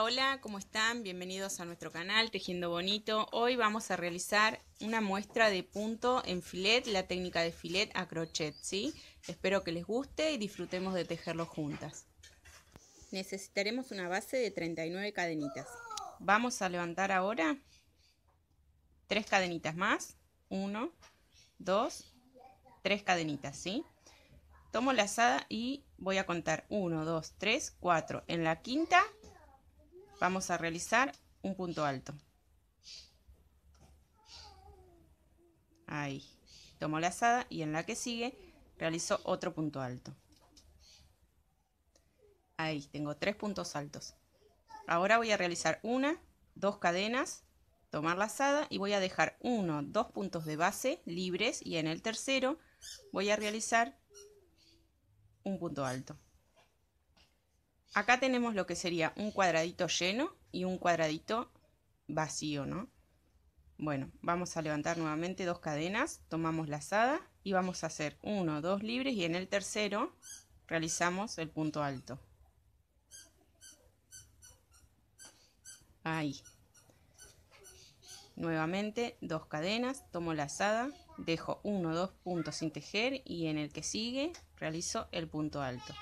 Hola, ¿cómo están? Bienvenidos a nuestro canal Tejiendo Bonito. Hoy vamos a realizar una muestra de punto en filet, la técnica de filet a crochet, ¿sí? Espero que les guste y disfrutemos de tejerlo juntas. Necesitaremos una base de 39 cadenitas. Vamos a levantar ahora tres cadenitas más, 1, 2, 3 cadenitas, ¿sí? Tomo la asada y voy a contar 1, 2, 3, 4. En la quinta Vamos a realizar un punto alto. Ahí. Tomo la asada y en la que sigue realizo otro punto alto. Ahí, tengo tres puntos altos. Ahora voy a realizar una, dos cadenas, tomar la asada y voy a dejar uno, dos puntos de base libres y en el tercero voy a realizar un punto alto. Acá tenemos lo que sería un cuadradito lleno y un cuadradito vacío, ¿no? Bueno, vamos a levantar nuevamente dos cadenas, tomamos la lazada y vamos a hacer uno, dos libres y en el tercero realizamos el punto alto. Ahí. Nuevamente dos cadenas, tomo lazada, dejo uno, dos puntos sin tejer y en el que sigue realizo el punto alto.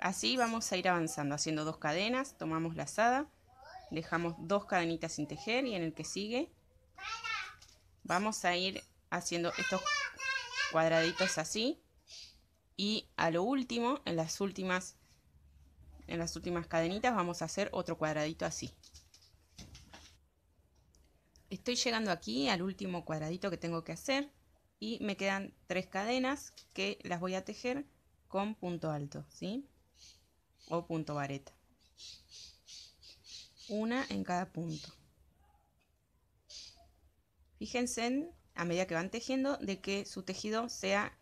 Así vamos a ir avanzando, haciendo dos cadenas, tomamos lazada, dejamos dos cadenitas sin tejer y en el que sigue vamos a ir haciendo estos cuadraditos así y a lo último, en las últimas en las últimas cadenitas vamos a hacer otro cuadradito así. Estoy llegando aquí al último cuadradito que tengo que hacer y me quedan tres cadenas que las voy a tejer con punto alto, ¿sí? o punto vareta. Una en cada punto. Fíjense a medida que van tejiendo de que su tejido sea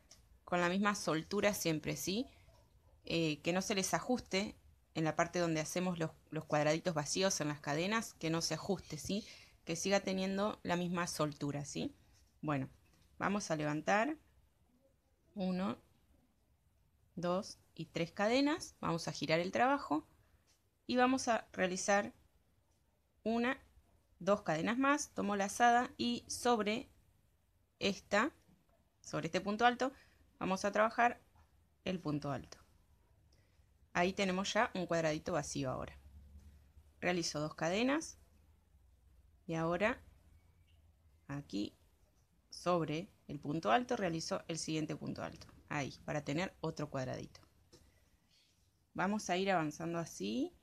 con la misma soltura siempre, ¿sí? Eh, que no se les ajuste en la parte donde hacemos los, los, cuadraditos vacíos en las cadenas, que no se ajuste, ¿sí? Que siga teniendo la misma soltura, ¿sí? Bueno, vamos a levantar. Uno, dos, y tres cadenas, vamos a girar el trabajo y vamos a realizar una, dos cadenas más, tomo lazada y sobre esta, sobre este punto alto, vamos a trabajar el punto alto. Ahí tenemos ya un cuadradito vacío ahora. Realizo dos cadenas y ahora aquí sobre el punto alto realizo el siguiente punto alto. Ahí, para tener otro cuadradito. Vamos a ir avanzando así.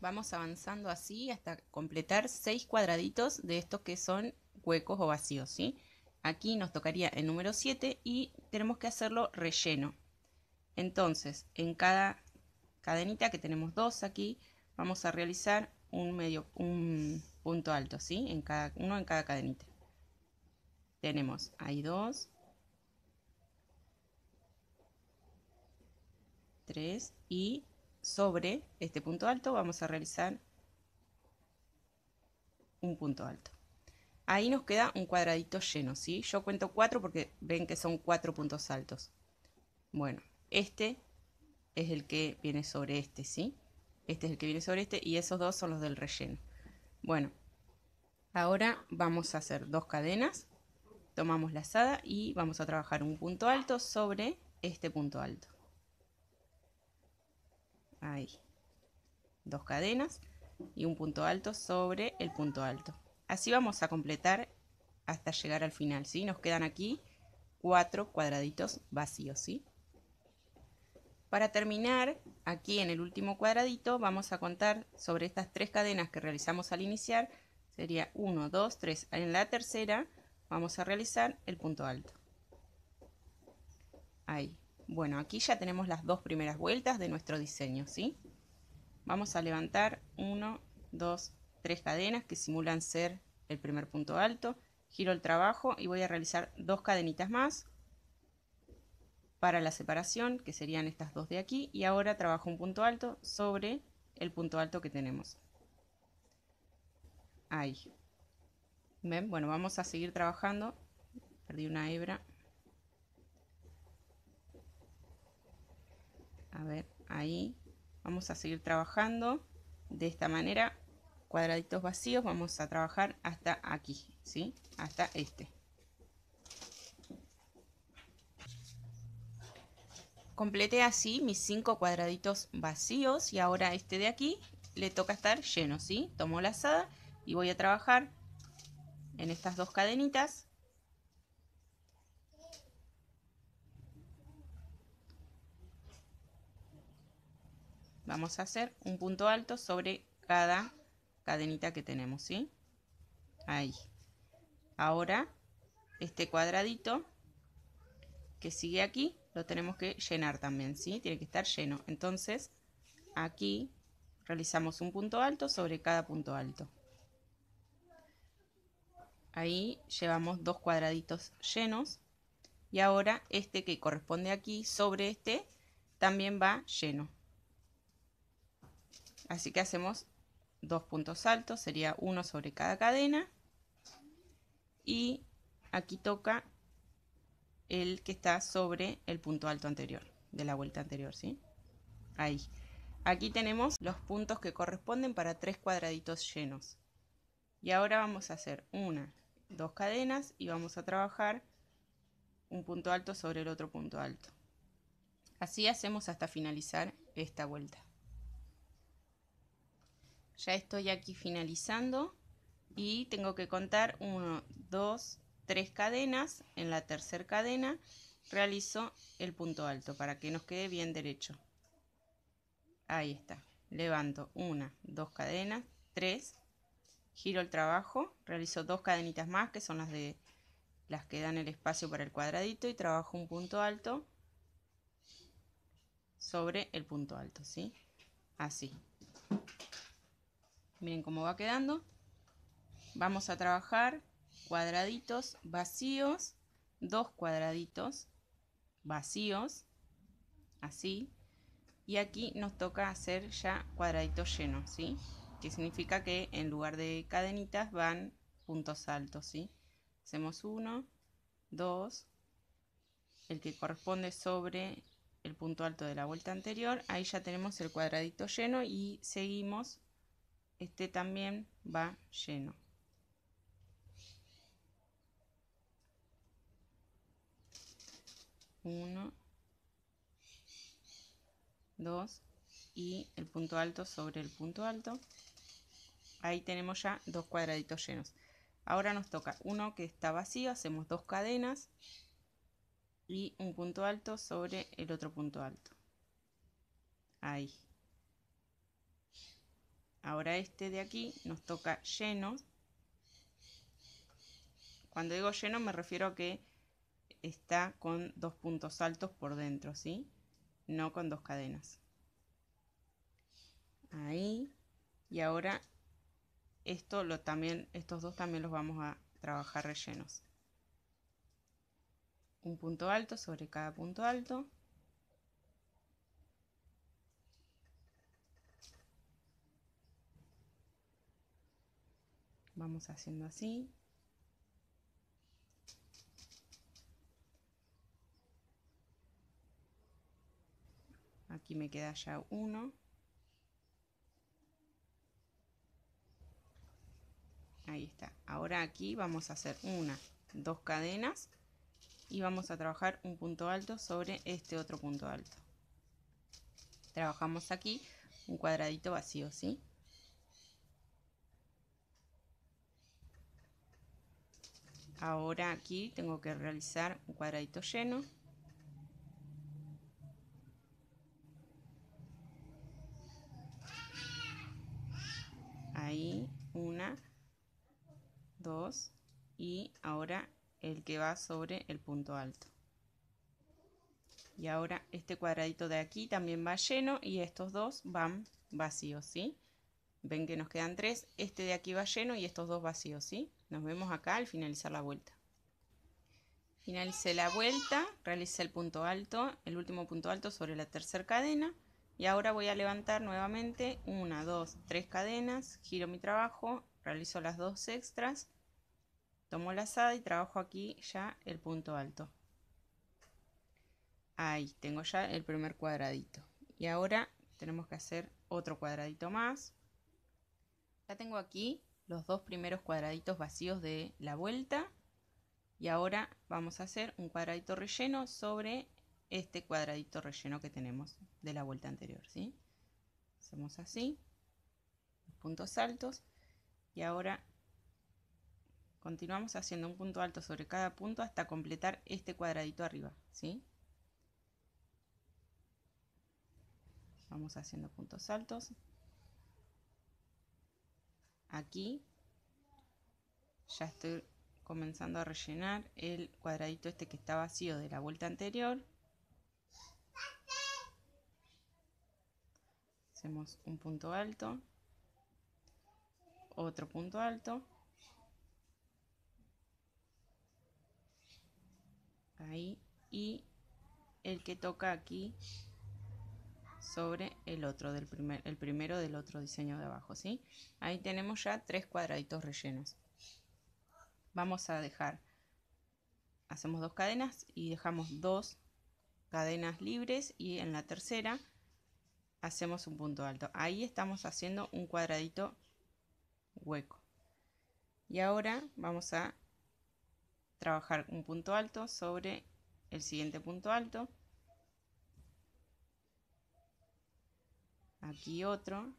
Vamos avanzando así hasta completar seis cuadraditos de estos que son huecos o vacíos, ¿sí? Aquí nos tocaría el número 7 y tenemos que hacerlo relleno. Entonces, en cada cadenita, que tenemos dos aquí, vamos a realizar un, medio, un punto alto, ¿sí? En cada, uno en cada cadenita. Tenemos, hay dos, 3 y sobre este punto alto vamos a realizar un punto alto. Ahí nos queda un cuadradito lleno, ¿sí? Yo cuento 4 porque ven que son 4 puntos altos. Bueno, este es el que viene sobre este, ¿sí? Este es el que viene sobre este y esos dos son los del relleno. Bueno, ahora vamos a hacer dos cadenas. Tomamos la lazada y vamos a trabajar un punto alto sobre este punto alto ahí, dos cadenas y un punto alto sobre el punto alto. Así vamos a completar hasta llegar al final, si Nos quedan aquí cuatro cuadraditos vacíos, ¿sí? Para terminar, aquí en el último cuadradito vamos a contar sobre estas tres cadenas que realizamos al iniciar. Sería 1, 2, 3. En la tercera vamos a realizar el punto alto. Ahí. Bueno, aquí ya tenemos las dos primeras vueltas de nuestro diseño, ¿sí? Vamos a levantar 1, 2, 3 cadenas que simulan ser el primer punto alto. Giro el trabajo y voy a realizar dos cadenitas más para la separación, que serían estas dos de aquí. Y ahora trabajo un punto alto sobre el punto alto que tenemos. Ahí. Bueno, vamos a seguir trabajando. Perdí una hebra. a ver, ahí vamos a seguir trabajando de esta manera, cuadraditos vacíos, vamos a trabajar hasta aquí, ¿sí? Hasta este. Completé así mis cinco cuadraditos vacíos y ahora este de aquí le toca estar lleno, ¿sí? Tomo la asada y voy a trabajar en estas dos cadenitas vamos a hacer un punto alto sobre cada cadenita que tenemos, ¿sí? Ahí. Ahora, este cuadradito que sigue aquí, lo tenemos que llenar también, ¿sí? Tiene que estar lleno. Entonces, aquí realizamos un punto alto sobre cada punto alto. Ahí llevamos dos cuadraditos llenos. Y ahora este que corresponde aquí sobre este también va lleno. Así que hacemos dos puntos altos, sería uno sobre cada cadena. Y aquí toca el que está sobre el punto alto anterior, de la vuelta anterior, ¿sí? Ahí. Aquí tenemos los puntos que corresponden para tres cuadraditos llenos. Y ahora vamos a hacer una, dos cadenas y vamos a trabajar un punto alto sobre el otro punto alto. Así hacemos hasta finalizar esta vuelta. Ya estoy aquí finalizando y tengo que contar 1, 2, 3 cadenas. En la tercera cadena realizo el punto alto para que nos quede bien derecho. Ahí está. Levanto una, dos cadenas, tres. Giro el trabajo, realizo dos cadenitas más que son las de las que dan el espacio para el cuadradito y trabajo un punto alto sobre el punto alto, ¿sí? Así. Miren cómo va quedando. Vamos a trabajar cuadraditos vacíos, dos cuadraditos vacíos, así. Y aquí nos toca hacer ya cuadraditos llenos, ¿sí? Que significa que en lugar de cadenitas van puntos altos, ¿sí? Hacemos uno, dos, el que corresponde sobre el punto alto de la vuelta anterior. Ahí ya tenemos el cuadradito lleno y seguimos este también va lleno. Uno, dos y el punto alto sobre el punto alto. Ahí tenemos ya dos cuadraditos llenos. Ahora nos toca uno que está vacío, hacemos dos cadenas y un punto alto sobre el otro punto alto. Ahí. Ahora este de aquí nos toca lleno. Cuando digo lleno me refiero a que está con dos puntos altos por dentro, ¿sí? No con dos cadenas. Ahí. Y ahora esto lo también, estos dos también los vamos a trabajar rellenos. Un punto alto sobre cada punto alto. vamos haciendo así aquí me queda ya uno ahí está ahora aquí vamos a hacer una dos cadenas y vamos a trabajar un punto alto sobre este otro punto alto trabajamos aquí un cuadradito vacío sí Ahora aquí tengo que realizar un cuadradito lleno. Ahí, una, dos, y ahora el que va sobre el punto alto. Y ahora este cuadradito de aquí también va lleno y estos dos van vacíos, ¿sí? Ven que nos quedan tres. Este de aquí va lleno y estos dos vacíos, ¿sí? Nos vemos acá al finalizar la vuelta. finalice la vuelta, realicé el punto alto, el último punto alto sobre la tercera cadena. Y ahora voy a levantar nuevamente una, dos, tres cadenas, giro mi trabajo, realizo las dos extras, tomo la lazada y trabajo aquí ya el punto alto. Ahí tengo ya el primer cuadradito. Y ahora tenemos que hacer otro cuadradito más. Ya tengo aquí los dos primeros cuadraditos vacíos de la vuelta y ahora vamos a hacer un cuadradito relleno sobre este cuadradito relleno que tenemos de la vuelta anterior, ¿sí? Hacemos así, puntos altos y ahora continuamos haciendo un punto alto sobre cada punto hasta completar este cuadradito arriba, ¿sí? Vamos haciendo puntos altos, aquí ya estoy comenzando a rellenar el cuadradito este que está vacío de la vuelta anterior hacemos un punto alto otro punto alto ahí y el que toca aquí sobre el otro, del primer, el primero del otro diseño de abajo, ¿sí? Ahí tenemos ya tres cuadraditos rellenos. Vamos a dejar, hacemos dos cadenas y dejamos dos cadenas libres y en la tercera hacemos un punto alto. Ahí estamos haciendo un cuadradito hueco. Y ahora vamos a trabajar un punto alto sobre el siguiente punto alto Aquí otro.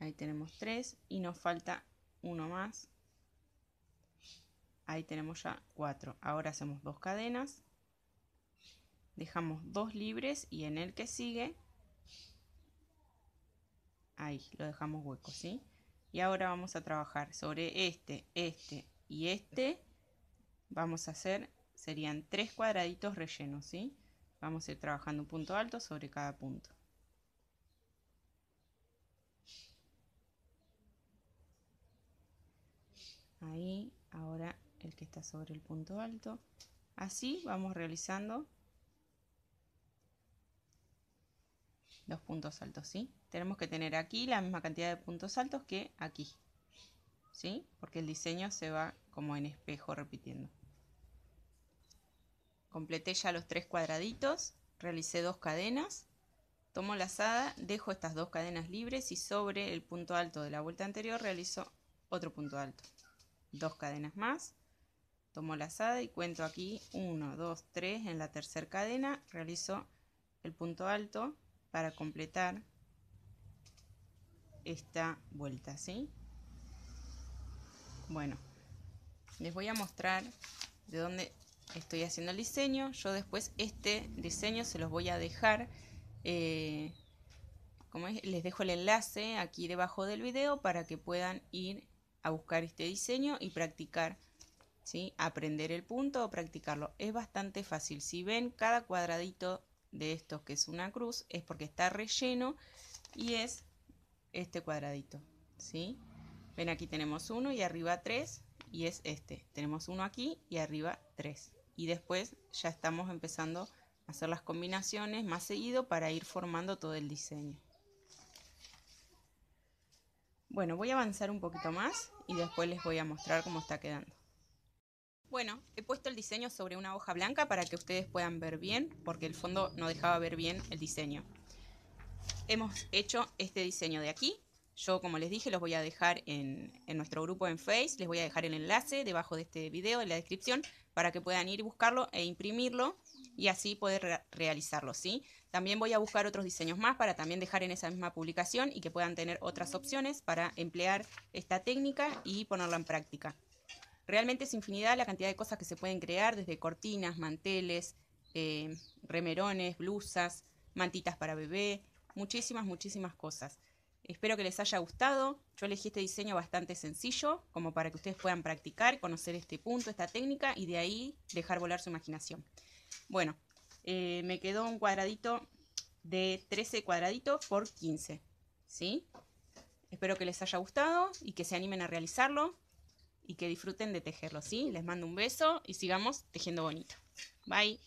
Ahí tenemos tres. Y nos falta uno más. Ahí tenemos ya cuatro. Ahora hacemos dos cadenas. Dejamos dos libres y en el que sigue. Ahí, lo dejamos hueco, Y ahora vamos a trabajar sobre este, este y este. Vamos a hacer, serían tres cuadraditos rellenos, ¿sí? Vamos a ir trabajando un punto alto sobre cada punto. Ahí, ahora el que está sobre el punto alto. Así vamos realizando los puntos altos, ¿sí? Tenemos que tener aquí la misma cantidad de puntos altos que aquí, ¿sí? Porque el diseño se va como en espejo repitiendo. Completé ya los tres cuadraditos, realicé dos cadenas, tomo lazada, dejo estas dos cadenas libres y sobre el punto alto de la vuelta anterior realizo otro punto alto. Dos cadenas más, tomo lazada y cuento aquí 1, 2, 3, en la tercera cadena realizo el punto alto para completar esta vuelta, ¿sí? Bueno, les voy a mostrar de dónde estoy haciendo el diseño. Yo después este diseño se los voy a dejar. Eh, como les dejo el enlace aquí debajo del video para que puedan ir a buscar este diseño y practicar. ¿sí? Aprender el punto o practicarlo. Es bastante fácil. Si ven cada cuadradito de estos que es una cruz es porque está relleno y es este cuadradito. ¿sí? Ven aquí tenemos uno y arriba tres y es este. Tenemos uno aquí y arriba tres y después ya estamos empezando a hacer las combinaciones más seguido para ir formando todo el diseño. Bueno, voy a avanzar un poquito más y después les voy a mostrar cómo está quedando. Bueno, he puesto el diseño sobre una hoja blanca para que ustedes puedan ver bien, porque el fondo no dejaba ver bien el diseño. Hemos hecho este diseño de aquí. Yo, como les dije, los voy a dejar en, en nuestro grupo en Face. Les voy a dejar el enlace debajo de este video, en la descripción, para que puedan ir y buscarlo e imprimirlo y así poder realizarlo, ¿sí? También voy a buscar otros diseños más para también dejar en esa misma publicación y que puedan tener otras opciones para emplear esta técnica y ponerla en práctica. Realmente es infinidad la cantidad de cosas que se pueden crear, desde cortinas, manteles, eh, remerones, blusas, mantitas para bebé, muchísimas, muchísimas cosas. Espero que les haya gustado. Yo elegí este diseño bastante sencillo, como para que ustedes puedan practicar, conocer este punto, esta técnica y de ahí dejar volar su imaginación. Bueno, eh, me quedó un cuadradito de 13 cuadraditos por 15. ¿Sí? Espero que les haya gustado y que se animen a realizarlo y que disfruten de tejerlo, ¿sí? Les mando un beso y sigamos tejiendo bonito. Bye.